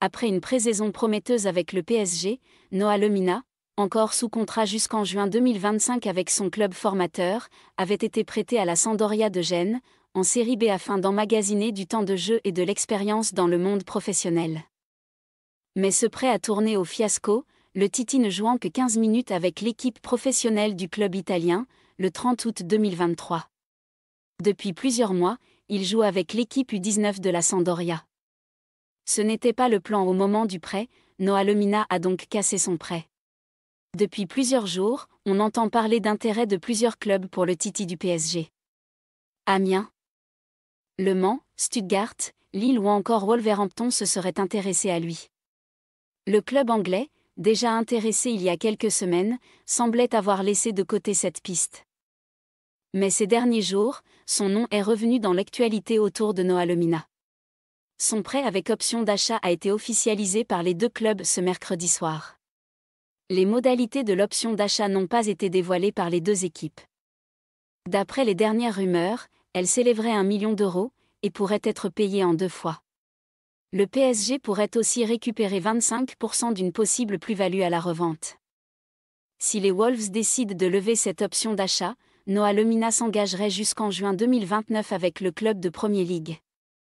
après une présaison prometteuse avec le PSG, Noah Lemina, encore sous contrat jusqu'en juin 2025 avec son club formateur, avait été prêté à la Sandoria de Gênes, en Série B afin d'emmagasiner du temps de jeu et de l'expérience dans le monde professionnel. Mais ce prêt a tourné au fiasco, le Titi ne jouant que 15 minutes avec l'équipe professionnelle du club italien, le 30 août 2023. Depuis plusieurs mois, il joue avec l'équipe U19 de la Sandoria. Ce n'était pas le plan au moment du prêt, Noah Lemina a donc cassé son prêt. Depuis plusieurs jours, on entend parler d'intérêt de plusieurs clubs pour le Titi du PSG. Amiens, Le Mans, Stuttgart, Lille ou encore Wolverhampton se seraient intéressés à lui. Le club anglais, déjà intéressé il y a quelques semaines, semblait avoir laissé de côté cette piste. Mais ces derniers jours, son nom est revenu dans l'actualité autour de Noah Lemina. Son prêt avec option d'achat a été officialisé par les deux clubs ce mercredi soir. Les modalités de l'option d'achat n'ont pas été dévoilées par les deux équipes. D'après les dernières rumeurs, elle s'élèverait à un million d'euros et pourrait être payée en deux fois. Le PSG pourrait aussi récupérer 25% d'une possible plus-value à la revente. Si les Wolves décident de lever cette option d'achat, Noah Lemina s'engagerait jusqu'en juin 2029 avec le club de Premier League.